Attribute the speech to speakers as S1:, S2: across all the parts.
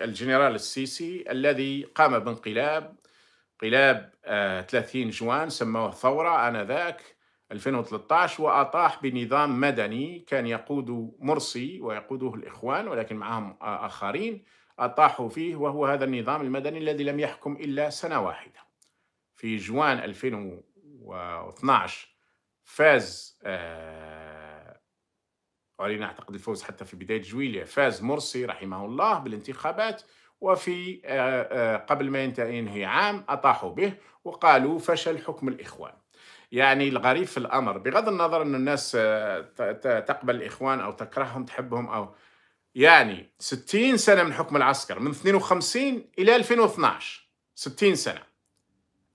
S1: الجنرال السيسي الذي قام بانقلاب انقلاب آه، 30 جوان سموه ثورة آنذاك 2013 وأطاح بنظام مدني كان يقود مرسي ويقوده الإخوان ولكن معهم آه، آخرين أطاحوا فيه وهو هذا النظام المدني الذي لم يحكم إلا سنة واحدة في جوان 2012 فاز آه، وعلينا أعتقد الفوز حتى في بداية جويليا فاز مرسي رحمه الله بالانتخابات وفي آه، آه، قبل ما ينتهي عام أطاحوا به وقالوا فشل حكم الإخوان يعني الغريب في الأمر بغض النظر أن الناس آه، تقبل الإخوان أو تكرههم تحبهم أو يعني 60 سنة من حكم العسكر من 52 إلى 2012 60 سنة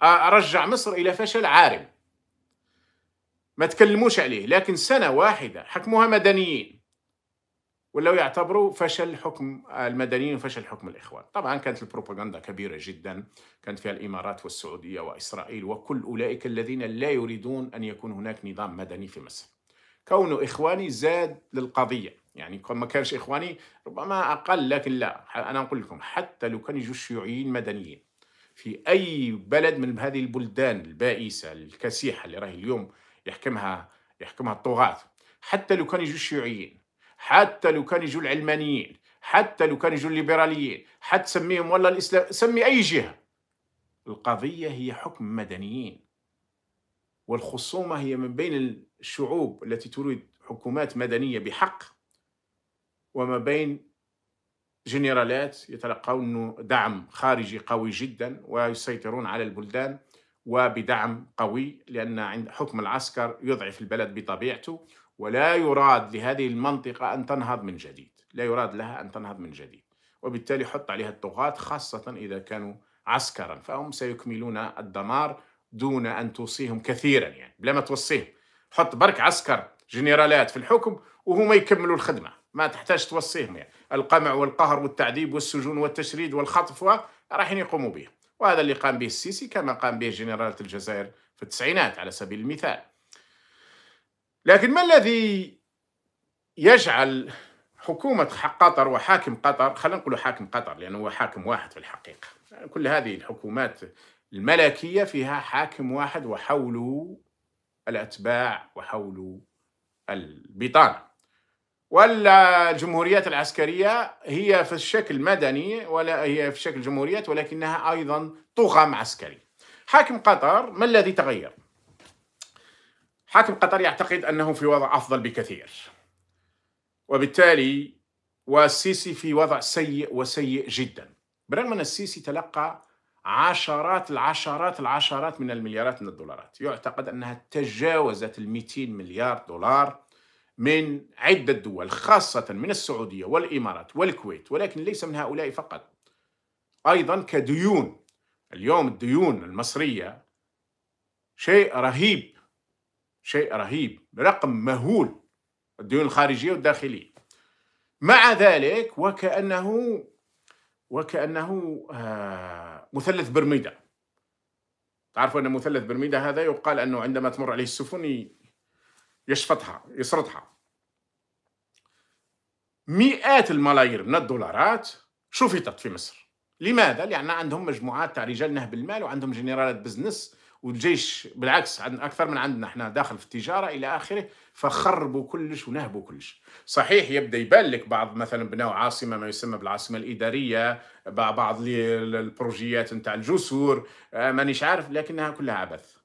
S1: رجع مصر إلى فشل عارم ما تكلموش عليه لكن سنة واحدة حكموها مدنيين ولو يعتبروا فشل حكم المدنيين وفشل حكم الإخوان طبعا كانت البروباغندا كبيرة جدا كانت فيها الإمارات والسعودية وإسرائيل وكل أولئك الذين لا يريدون أن يكون هناك نظام مدني في مصر كونه إخواني زاد للقضية يعني ما كانش إخواني ربما أقل لكن لا أنا أقول لكم حتى لو كانوا يجوا الشيوعيين مدنيين في أي بلد من هذه البلدان البائسة الكسيحة اللي راهي اليوم يحكمها يحكمها الطغاة حتى لو كان يجوا الشيوعيين حتى لو كان يجوا العلمانيين حتى لو كان يجوا الليبراليين حتى سميهم والله الإسلام سمي أي جهة القضية هي حكم مدنيين والخصومة هي من بين الشعوب التي تريد حكومات مدنية بحق وما بين جنرالات يتلقون دعم خارجي قوي جدا ويسيطرون على البلدان وبدعم قوي لأن عند حكم العسكر يضعف البلد بطبيعته ولا يراد لهذه المنطقة أن تنهض من جديد لا يراد لها أن تنهض من جديد وبالتالي حط عليها الطغاة خاصة إذا كانوا عسكرا فهم سيكملون الدمار دون أن توصيهم كثيرا يعني بلا ما توصيهم حط برك عسكر جنرالات في الحكم وهما يكملوا الخدمة ما تحتاج توصيهم يعني القمع والقهر والتعذيب والسجون والتشريد والخطف رايحين يقوموا به وهذا اللي قام به السيسي كما قام به جنرالة الجزائر في التسعينات على سبيل المثال لكن ما الذي يجعل حكومة قطر وحاكم قطر خلينا نقول حاكم قطر لأنه هو حاكم واحد في الحقيقة يعني كل هذه الحكومات الملكية فيها حاكم واحد وحوله الأتباع وحوله البطانة والجمهوريات العسكرية هي في الشكل مدني ولا هي في شكل جمهوريات ولكنها أيضا طغم عسكري حاكم قطر ما الذي تغير؟ حاكم قطر يعتقد أنه في وضع أفضل بكثير وبالتالي والسيسي في وضع سيء وسيء جدا برغم أن السيسي تلقى عشرات العشرات العشرات من المليارات من الدولارات يعتقد أنها تجاوزت ال 200 مليار دولار من عدة دول خاصة من السعودية والإمارات والكويت ولكن ليس من هؤلاء فقط أيضا كديون اليوم الديون المصرية شيء رهيب شيء رهيب رقم مهول الديون الخارجية والداخلية مع ذلك وكأنه وكأنه آه مثلث برميدة تعرفوا أن مثلث برميدة هذا يقال أنه عندما تمر عليه السفن يشفطها يسرطها مئات الملايير من الدولارات شفطت في مصر لماذا؟ لأن عندهم مجموعات تاع رجال نهب المال وعندهم جنرالات بزنس والجيش بالعكس أكثر من عندنا احنا داخل في التجارة إلى آخره فخربوا كلش ونهبوا كلش صحيح يبدا يبان لك بعض مثلا بناو عاصمه ما يسمى بالعاصمه الاداريه بعض البروجيات نتاع الجسور آه، مانيش عارف لكنها كلها عبث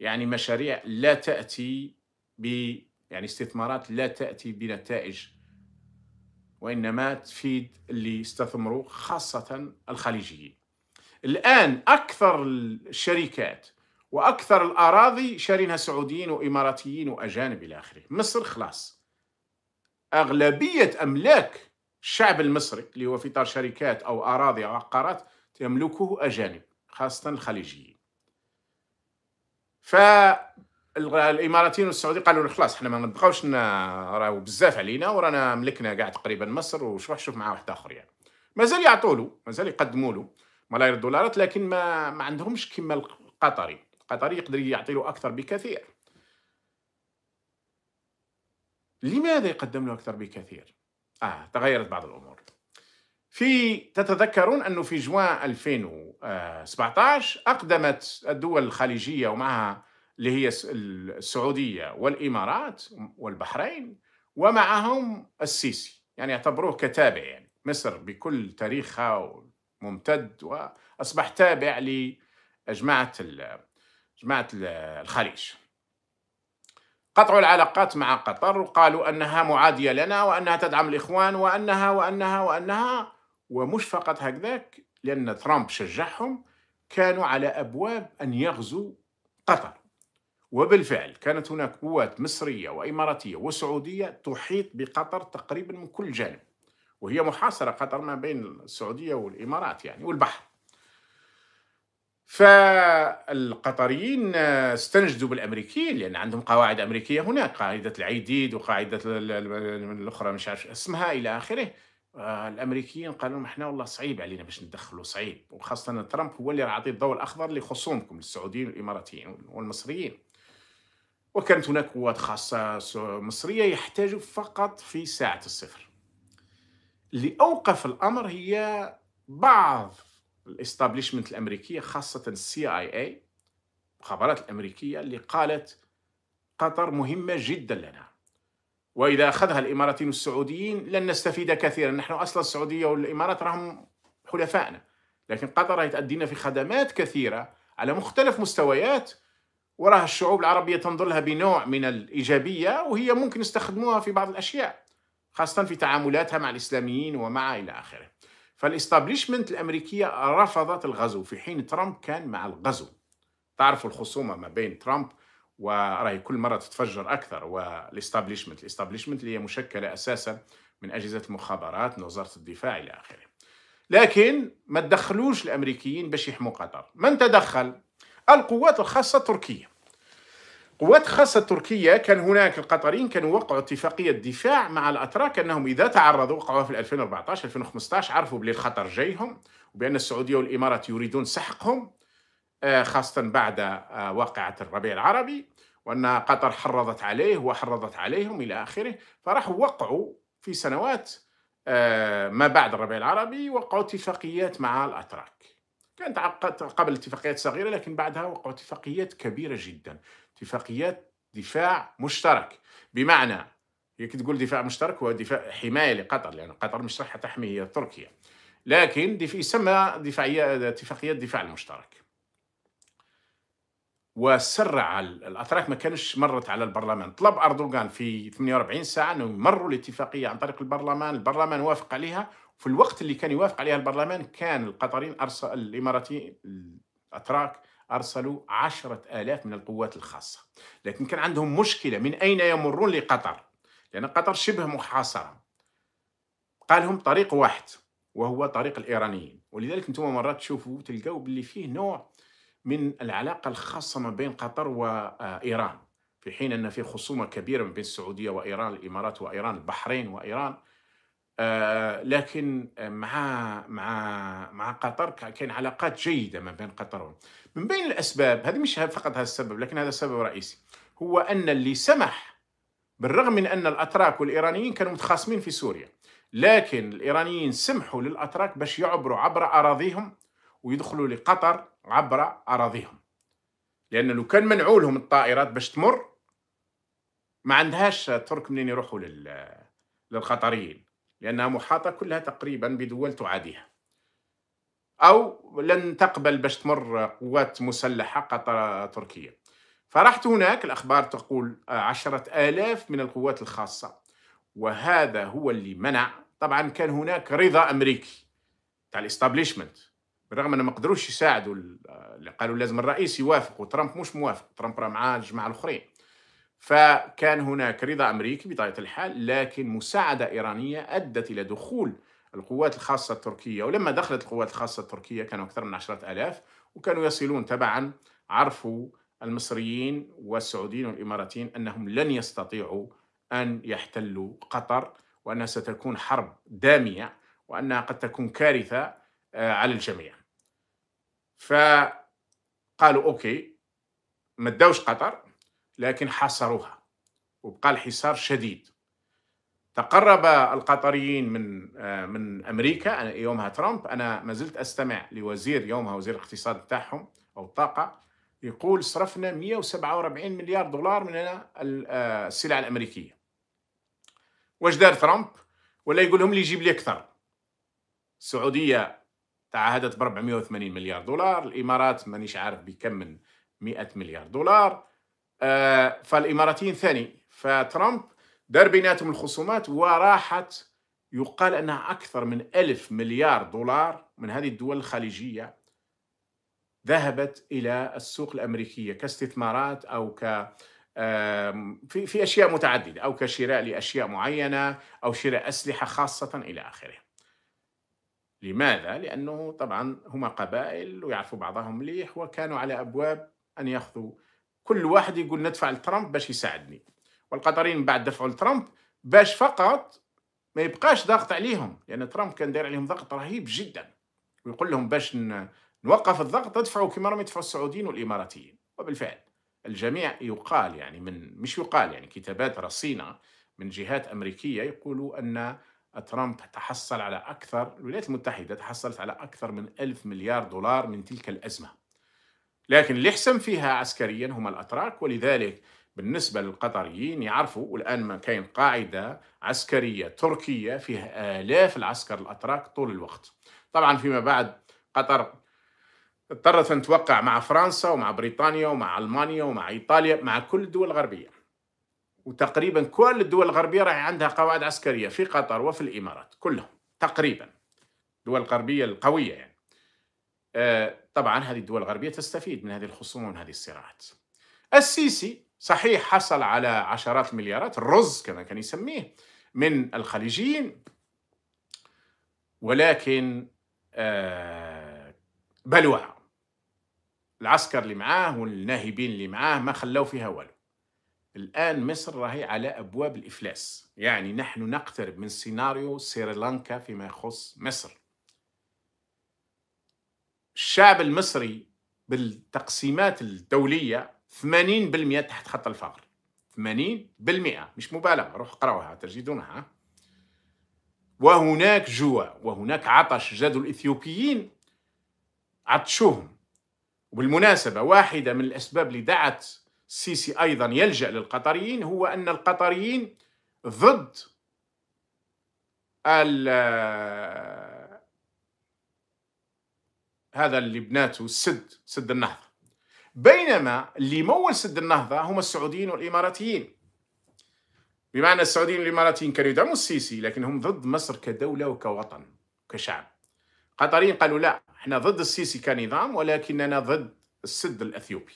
S1: يعني مشاريع لا تاتي ب يعني استثمارات لا تاتي بنتائج وانما تفيد اللي استثمروا خاصه الخليجيين. الان اكثر الشركات واكثر الاراضي شارينها سعوديين واماراتيين واجانب الى اخره، مصر خلاص اغلبيه املاك الشعب المصري اللي هو في اطار شركات او اراضي او عقارات تملكه اجانب خاصه الخليجيين. ف الاماراتيين والسعوديين قالوا خلاص احنا ما نبقاوش راهو بزاف علينا ورانا ملكنا كاع تقريبا مصر وشوح شوف مع واحد اخر يعني مازال يعطوا له مازال يقدموا له ملايير الدولارات لكن ما ما عندهمش كما القطري القطري يقدر يعطي له اكثر بكثير لماذا يقدم له اكثر بكثير اه تغيرت بعض الامور في تتذكرون انه في جوان 2017 آه، اقدمت الدول الخليجيه ومعها اللي هي السعودية والإمارات والبحرين ومعهم السيسي يعني اعتبروه كتابع يعني مصر بكل تاريخها ممتد وأصبح تابع لجماعة جماعة الخليج قطعوا العلاقات مع قطر وقالوا أنها معادية لنا وأنها تدعم الإخوان وأنها وأنها وأنها ومش فقط هكذاك لأن ترامب شجعهم كانوا على أبواب أن يغزوا قطر وبالفعل كانت هناك قوات مصرية وإماراتية وسعودية تحيط بقطر تقريبا من كل جانب وهي محاصرة قطر ما بين السعودية والإمارات يعني والبحر فالقطريين استنجدوا بالامريكيين لان عندهم قواعد امريكيه هناك قاعده العيديد وقاعده الاخرى مش عارف اسمها الى اخره الامريكيين قالوا لهم احنا والله صعيب علينا باش ندخلوا صعيب وخاصه ترامب هو اللي راه الضوء الاخضر لخصومكم السعوديين والاماراتيين والمصريين وكانت هناك قوات خاصة مصرية يحتاج فقط في ساعة الصفر اللي أوقف الأمر هي بعض الاستابليشمنت الأمريكية خاصة السي اي اي المخابرات الأمريكية اللي قالت قطر مهمة جدا لنا وإذا أخذها الإماراتيين والسعوديين لن نستفيد كثيرا نحن أصلا السعودية والإمارات راهم حلفائنا لكن قطر هي في خدمات كثيرة على مختلف مستويات وراها الشعوب العربية تنظر لها بنوع من الإيجابية وهي ممكن يستخدموها في بعض الأشياء خاصة في تعاملاتها مع الإسلاميين ومع إلى آخره فالاستابليشمنت الأمريكية رفضت الغزو في حين ترامب كان مع الغزو تعرفوا الخصومة ما بين ترامب وراهي كل مرة تتفجر أكثر والاستابليشمنت الاستابليشمنت اللي هي مشكلة أساسا من أجهزة المخابرات من وزارة الدفاع إلى آخره لكن ما تدخلوش الأمريكيين باش يحموا قطر من تدخل القوات الخاصة التركية قوات خاصة تركية كان هناك القطريين كانوا وقعوا اتفاقية دفاع مع الأتراك أنهم إذا تعرضوا وقعوا في 2014 2015 عرفوا بلي الخطر جايهم وبأن السعودية والإمارات يريدون سحقهم آه، خاصة بعد آه، واقعة الربيع العربي وأن قطر حرضت عليه وحرضت عليهم إلى آخره فراحوا وقعوا في سنوات آه، ما بعد الربيع العربي وقعوا اتفاقيات مع الأتراك كانت قبل اتفاقيات صغيرة لكن بعدها وقعوا اتفاقيات كبيرة جدا اتفاقيات دفاع مشترك بمعنى هي تقول دفاع مشترك هو دفاع حماية لقطر لأن يعني قطر مش راح تحمي تركيا لكن يسمى دفاعية اتفاقيات دفاع المشترك وسرع الاتراك ما كانش مرت على البرلمان طلب اردوغان في 48 ساعه انه يمروا الاتفاقيه عن طريق البرلمان البرلمان وافق عليها في الوقت اللي كان يوافق عليها البرلمان كان القطريين أرسل الإماراتيين الأتراك أرسلوا عشرة آلاف من القوات الخاصة لكن كان عندهم مشكلة من أين يمرون لقطر لأن قطر شبه محاصرة قال لهم طريق واحد وهو طريق الإيرانيين ولذلك أنتم مرات تشوفوا تلقاو باللي فيه نوع من العلاقة الخاصة ما بين قطر وإيران في حين أن في خصومة كبيرة ما بين السعودية وإيران الإمارات وإيران البحرين وإيران آه، لكن مع مع مع قطر كاين علاقات جيده ما بين قطر من بين الاسباب هذه مش فقط هذا السبب لكن هذا السبب رئيسي هو ان اللي سمح بالرغم من ان الاتراك والايرانيين كانوا متخاصمين في سوريا لكن الايرانيين سمحوا للاتراك باش يعبروا عبر اراضيهم ويدخلوا لقطر عبر اراضيهم لان لو كان منعوا لهم الطائرات باش تمر ما عندهاش ترك منين يروحوا للقطريين لأنها محاطة كلها تقريبا بدول تعاديها أو لن تقبل باش تمر قوات مسلحة قطر تركيا فرحت هناك الأخبار تقول عشرة آلاف من القوات الخاصة وهذا هو اللي منع طبعا كان هناك رضا أمريكي تاع الاستابليشمنت بالرغم أنهم ما قدروش يساعدوا قالوا لازم الرئيس يوافق وترامب مش موافق ترامب راه مع الجماعة الآخرين فكان هناك رضا أمريكي بطبيعة الحال لكن مساعدة إيرانية أدت إلى دخول القوات الخاصة التركية ولما دخلت القوات الخاصة التركية كانوا أكثر من عشرة ألاف وكانوا يصلون تبعا عرفوا المصريين والسعوديين والإماراتيين أنهم لن يستطيعوا أن يحتلوا قطر وأنها ستكون حرب دامية وأنها قد تكون كارثة آه، على الجميع فقالوا أوكي مدوش قطر لكن حاصروها وبقى الحصار شديد تقرب القطريين من آه، من امريكا يومها ترامب انا ما زلت استمع لوزير يومها وزير الاقتصاد بتاعهم او الطاقه يقول صرفنا 147 مليار دولار من آه، السلع الامريكيه واش دار ترامب ولا يقول لهم لي يجيب لي اكثر السعوديه تعهدت ب 480 مليار دولار الامارات مانيش عارف بكم من 100 مليار دولار آه، فالاماراتيين ثاني فترامب دار بيناتهم الخصومات وراحت يقال انها اكثر من ألف مليار دولار من هذه الدول الخليجيه ذهبت الى السوق الامريكيه كاستثمارات او ك في في اشياء متعدده او كشراء لاشياء معينه او شراء اسلحه خاصه الى اخره. لماذا؟ لانه طبعا هما قبائل ويعرفوا بعضهم مليح وكانوا على ابواب ان ياخذوا كل واحد يقول ندفع لترامب باش يساعدني والقطريين بعد دفعوا لترامب باش فقط ما يبقاش ضاغط عليهم لان ترامب كان داير عليهم ضغط رهيب جدا ويقول لهم باش نوقف الضغط ادفعوا كما راهم يدفعوا السعوديين والاماراتيين وبالفعل الجميع يقال يعني من مش يقال يعني كتابات رصينه من جهات امريكيه يقولوا ان ترامب تحصل على اكثر الولايات المتحده تحصلت على اكثر من ألف مليار دولار من تلك الازمه لكن اللي حسم فيها عسكريا هما الأتراك ولذلك بالنسبة للقطريين يعرفوا والآن ما كاين قاعدة عسكرية تركية فيها آلاف العسكر الأتراك طول الوقت طبعا فيما بعد قطر اضطرت أن توقع مع فرنسا ومع بريطانيا ومع ألمانيا ومع إيطاليا مع كل الدول الغربية وتقريبا كل الدول الغربية راهي عندها قواعد عسكرية في قطر وفي الإمارات كلهم تقريبا الدول الغربية القوية يعني آه، طبعا هذه الدول الغربية تستفيد من هذه الخصوم ومن هذه الصراعات السيسي صحيح حصل على عشرات المليارات الرز كما كان يسميه من الخليجيين ولكن آه، بلوى العسكر اللي معاه والناهبين اللي معاه ما خلوا فيها ولو الآن مصر راهي على أبواب الإفلاس يعني نحن نقترب من سيناريو سريلانكا فيما يخص مصر الشعب المصري بالتقسيمات الدولية 80% تحت خط الفقر 80% مش مبالغة روح قراوها تجدونها وهناك جوع وهناك عطش جاد الإثيوبيين عطشوهم وبالمناسبة واحدة من الأسباب اللي دعت السيسي أيضا يلجأ للقطريين هو أن القطريين ضد هذا اللي بناته السد سد النهضة بينما اللي مول سد النهضة هم السعوديين والإماراتيين بمعنى السعوديين والإماراتيين كانوا يدعموا السيسي لكن هم ضد مصر كدولة وكوطن وكشعب قطريين قالوا لا احنا ضد السيسي كنظام ولكننا ضد السد الأثيوبي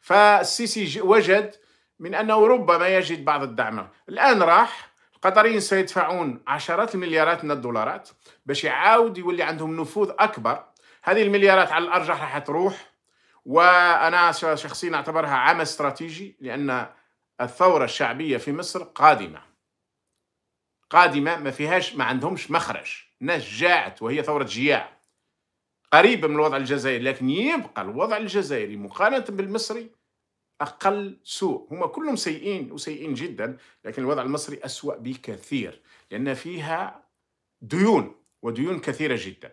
S1: فالسيسي وجد من أنه ربما يجد بعض الدعم الآن راح القطريين سيدفعون عشرات المليارات من الدولارات باش يعاود يولي عندهم نفوذ أكبر هذه المليارات على الارجح راح تروح وانا شخصيا اعتبرها عمل استراتيجي لان الثوره الشعبيه في مصر قادمه قادمه ما فيهاش ما عندهمش مخرج الناس جاعت وهي ثوره جياع قريبه من الوضع الجزائري لكن يبقى الوضع الجزائري مقارنه بالمصري اقل سوء هما كلهم سيئين وسيئين جدا لكن الوضع المصري اسوا بكثير لان فيها ديون وديون كثيره جدا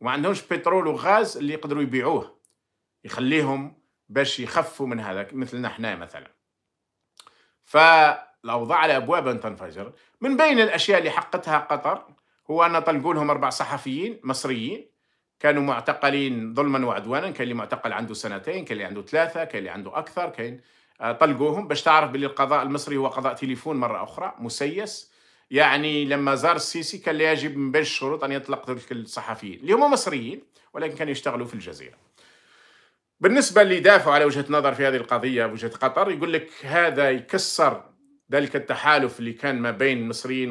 S1: وما عندهمش بترول وغاز اللي يقدروا يبيعوه يخليهم باش يخفوا من هذا مثلنا احنا مثلا فالاوضاع على ابواب ان تنفجر من بين الاشياء اللي حقتها قطر هو ان طلقوا لهم اربع صحفيين مصريين كانوا معتقلين ظلما وعدوانا كاين اللي معتقل عنده سنتين كاين اللي عنده ثلاثه كاين اللي عنده اكثر كاين آه، طلقوهم باش تعرف باللي القضاء المصري هو قضاء تليفون مره اخرى مسيس يعني لما زار السيسي كان لا يجب من بين الشروط ان يطلق تلك الصحفيين اللي هما مصريين ولكن كانوا يشتغلوا في الجزيره بالنسبه اللي دافعوا على وجهه نظر في هذه القضيه وجهه قطر يقول لك هذا يكسر ذلك التحالف اللي كان ما بين المصريين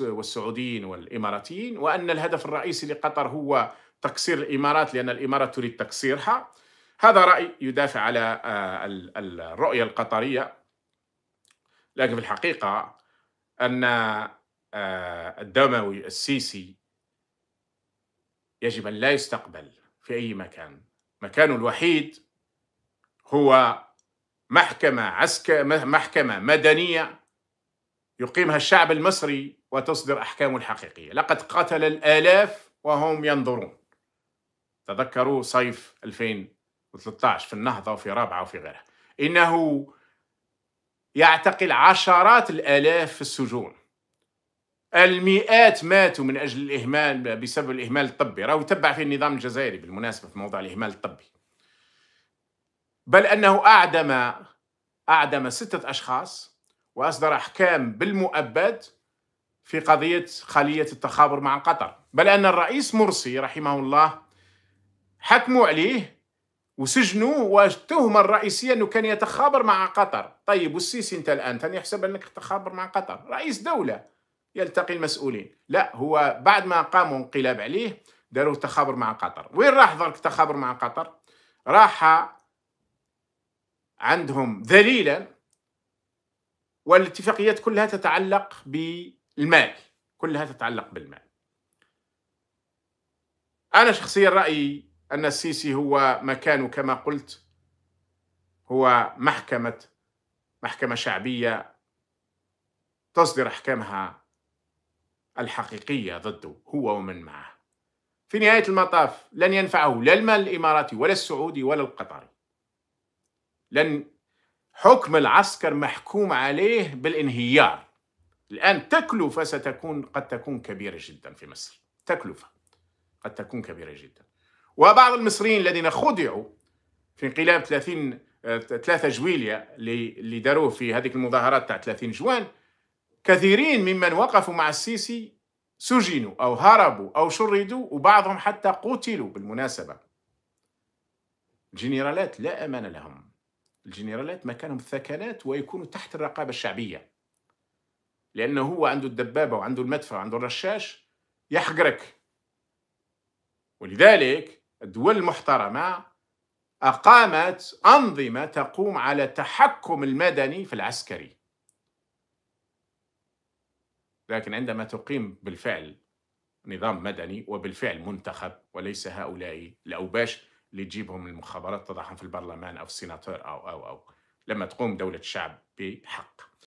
S1: والسعوديين والاماراتيين وان الهدف الرئيسي لقطر هو تكسير الامارات لان الامارات تريد تكسيرها هذا راي يدافع على آه، الرؤيه القطريه لكن في الحقيقه أن آه، الدموي السيسي يجب أن لا يستقبل في أي مكان مكانه الوحيد هو محكمة عسك محكمة مدنية يقيمها الشعب المصري وتصدر أحكامه الحقيقية لقد قتل الآلاف وهم ينظرون تذكروا صيف 2013 في النهضة وفي رابعة وفي غيرها إنه يعتقل عشرات الآلاف في السجون المئات ماتوا من أجل الإهمال بسبب الإهمال الطبي راهو تبع في النظام الجزائري بالمناسبة في موضوع الإهمال الطبي بل أنه أعدم أعدم ستة أشخاص وأصدر أحكام بالمؤبد في قضية خلية التخابر مع قطر بل أن الرئيس مرسي رحمه الله حكموا عليه وسجنوا والتهمه الرئيسيه انه كان يتخابر مع قطر طيب والسيسي انت الان ثاني يحسب انك تخابر مع قطر رئيس دوله يلتقي المسؤولين لا هو بعد ما قاموا انقلاب عليه داروا تخابر مع قطر وين راح ذلك تخابر مع قطر راح عندهم ذليلا والاتفاقيات كلها تتعلق بالمال كلها تتعلق بالمال أنا شخصيا رأيي أن السيسي هو مكان كما قلت هو محكمة محكمة شعبية تصدر أحكامها الحقيقية ضده هو ومن معه في نهاية المطاف لن ينفعه لا المال الإماراتي ولا السعودي ولا القطري لن حكم العسكر محكوم عليه بالانهيار الآن تكلفة ستكون قد تكون كبيرة جدا في مصر تكلفة قد تكون كبيرة جدا وبعض المصريين الذين خدعوا في انقلاب 30 3 آه، جويليا اللي داروه في هذيك المظاهرات تاع 30 جوان كثيرين ممن وقفوا مع السيسي سجنوا او هربوا او شردوا وبعضهم حتى قتلوا بالمناسبه الجنرالات لا امان لهم الجنرالات مكانهم الثكنات ويكونوا تحت الرقابه الشعبيه لانه هو عنده الدبابه وعنده المدفع وعنده الرشاش يحقرك ولذلك دول محترمة أقامت أنظمة تقوم على التحكم المدني في العسكري لكن عندما تقيم بالفعل نظام مدني وبالفعل منتخب وليس هؤلاء الأوباش اللي تجيبهم المخابرات تضعهم في البرلمان أو السيناتور أو أو أو لما تقوم دولة الشعب بحق